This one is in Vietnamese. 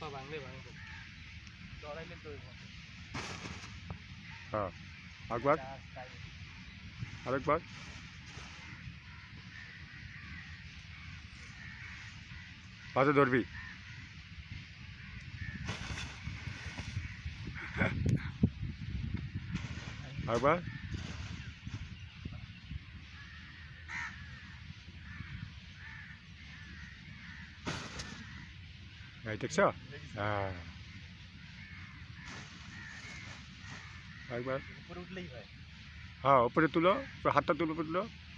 पा भांगले भांगले दौडाइले दौड्यो হ্যাঁ একবার আরেকবার পাশে ধরবি একবার Ngày thực ah. sự À Baik-baik Perutli Haa, perutulah eh. ah, Perhatatulah perutulah